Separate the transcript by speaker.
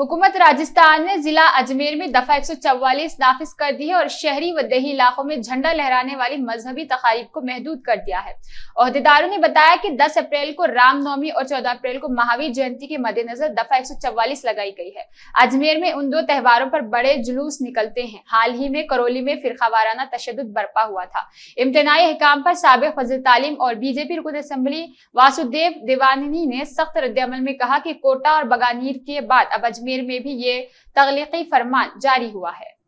Speaker 1: हुकूमत राजस्थान ने जिला अजमेर में दफा 144 नाफिज कर दी है और शहरी व दही इलाकों में झंडा लहराने वाली मजहबी तकारीब को महदूद कर दिया है अहदेदारों ने बताया कि 10 अप्रैल को रामनवमी और 14 अप्रैल को महावीर जयंती के मद्देनजर दफा 144 लगाई गई है अजमेर में उन दो त्योहारों पर बड़े जुलूस निकलते हैं हाल ही में करौली में फिर वाराना तशद बरपा हुआ था इम्तनाई अहकाम पर सबक फजल तालीम और बीजेपी रुकन असम्बली वासुदेव देवानी ने सख्त रद्द में कहा कि कोटा और बगानीर के बाद अब अजमेर कश्मीर में भी ये तगलीकी फरमान जारी हुआ है